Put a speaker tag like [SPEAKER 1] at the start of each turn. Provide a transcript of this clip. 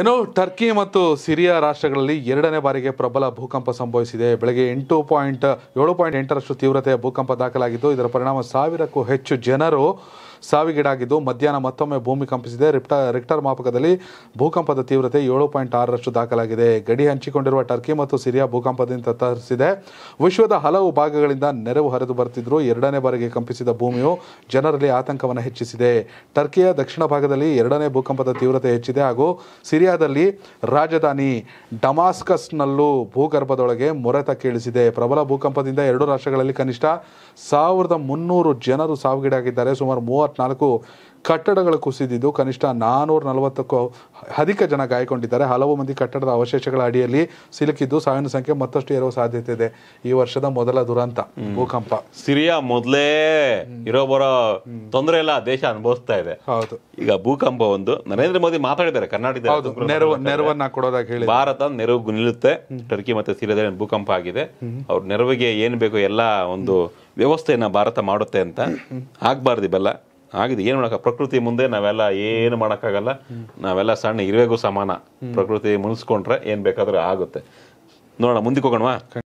[SPEAKER 1] ಏನು ಟರ್ಕಿ ಮತ್ತು ಸಿರಿಯಾ ರಾಷ್ಟ್ರಗಳಲ್ಲಿ ಎರಡನೇ ಬಾರಿಗೆ ಪ್ರಬಲ ಭೂಕಂಪ ಸಂಭವಿಸಿದೆ ಬೆಳಗ್ಗೆ ಎಂಟು ಪಾಯಿಂಟ್ ಏಳು ಪಾಯಿಂಟ್ ಎಂಟರಷ್ಟು ತೀವ್ರತೆಯ ಭೂಕಂಪ ದಾಖಲಾಗಿದ್ದು ಇದರ ಪರಿಣಾಮ ಸಾವಿರಕ್ಕೂ ಹೆಚ್ಚು ಜನರು ಸಾವಿಗೀಡಾಗಿದ್ದು ಮಧ್ಯಾಹ್ನ ಮತ್ತೊಮ್ಮೆ ಭೂಮಿ ಕಂಪಿಸಿದೆ ರಿಪ್ಟ ರಿಕ್ಟರ್ ಮಾಪಕದಲ್ಲಿ ಭೂಕಂಪದ ತೀವ್ರತೆ ಏಳು ಪಾಯಿಂಟ್ ಆರರಷ್ಟು ದಾಖಲಾಗಿದೆ ಗಡಿ ಹಂಚಿಕೊಂಡಿರುವ ಟರ್ಕಿ ಮತ್ತು ಸಿರಿಯಾ ಭೂಕಂಪದಿಂದ ತತ್ತರಿಸಿದೆ ವಿಶ್ವದ ಹಲವು ಭಾಗಗಳಿಂದ ನೆರವು ಹರಿದು ಬರ್ತಿದ್ರು ಎರಡನೇ ಬಾರಿಗೆ ಕಂಪಿಸಿದ ಭೂಮಿಯು ಜನರಲ್ಲಿ ಆತಂಕವನ್ನು ಹೆಚ್ಚಿಸಿದೆ ಟರ್ಕಿಯ ದಕ್ಷಿಣ ಭಾಗದಲ್ಲಿ ಎರಡನೇ ಭೂಕಂಪದ ತೀವ್ರತೆ ಹೆಚ್ಚಿದೆ ಹಾಗೂ ಸಿರಿಯಾದಲ್ಲಿ ರಾಜಧಾನಿ ಡಮಾಸ್ಕಸ್ನಲ್ಲೂ ಭೂಗರ್ಭದೊಳಗೆ ಮೊರೆತ ಕೇಳಿಸಿದೆ ಪ್ರಬಲ ಭೂಕಂಪದಿಂದ ಎರಡು ರಾಷ್ಟ್ರಗಳಲ್ಲಿ ಕನಿಷ್ಠ ಸಾವಿರದ ಮುನ್ನೂರು ಜನರು ಸಾವಿಗೀಡಾಗಿದ್ದಾರೆ ಸುಮಾರು ಮೂವತ್ತು ಮೂವತ್ನಾಲ್ಕು ಕಟ್ಟಡಗಳು ಕುಸಿದಿದ್ದು ಕನಿಷ್ಠ ನಾನೂರ ನಲವತ್ತಕ್ಕೂ ಅಧಿಕ ಜನ ಗಾಯಗೊಂಡಿದ್ದಾರೆ ಹಲವು ಮಂದಿ ಕಟ್ಟಡದ ಅವಶೇಷಗಳ ಅಡಿಯಲ್ಲಿ ಸಿಲುಕಿದ್ದು ಸಾವಿನ ಸಂಖ್ಯೆ ಮತ್ತಷ್ಟು ಏರುವ ಸಾಧ್ಯತೆ ಇದೆ ಈ ವರ್ಷದ ಮೊದಲ ದುರಂತ ಭೂಕಂಪ
[SPEAKER 2] ಸಿರಿಯಾ ಮೊದಲೇ ಇರೋ ಬರೋ ತೊಂದರೆ ಎಲ್ಲ ದೇಶ ಅನುಭವಿಸ್ತಾ ಇದೆ ಹೌದು ಈಗ ಭೂಕಂಪ ಒಂದು ನರೇಂದ್ರ ಮೋದಿ ಮಾತಾಡಿದ್ದಾರೆ ಕರ್ನಾಟಕದ ನೆರವು ನೆರವನ್ನ ಕೊಡೋದಾಗಿ ಹೇಳಿ ಭಾರತ ನೆರವು ನಿಲ್ಲುತ್ತೆ ಟರ್ಕಿ ಮತ್ತೆ ಸಿರಿಯಾದಲ್ಲಿ ಭೂಕಂಪ ಆಗಿದೆ ಅವ್ರ ನೆರವಿಗೆ ಏನ್ ಬೇಕು ಎಲ್ಲ ಒಂದು ವ್ಯವಸ್ಥೆಯನ್ನ ಭಾರತ ಮಾಡುತ್ತೆ ಅಂತ ಆಗ್ಬಾರ್ದು ಇವೆಲ್ಲ ಆಗಿದೆ ಏನು ಮಾಡಕ್ಕ ಪ್ರಕೃತಿ ಮುಂದೆ ನಾವೆಲ್ಲ ಏನು ಮಾಡೋಕ್ಕಾಗಲ್ಲ ನಾವೆಲ್ಲ ಸಣ್ಣ ಇರುವೆಗೂ ಸಮಾನ ಪ್ರಕೃತಿ ಮುನಿಸ್ಕೊಂಡ್ರೆ ಏನು ಬೇಕಾದರೂ ಆಗುತ್ತೆ ನೋಡೋಣ ಮುಂದಕ್ಕೆ ಹೋಗೋಣವಾ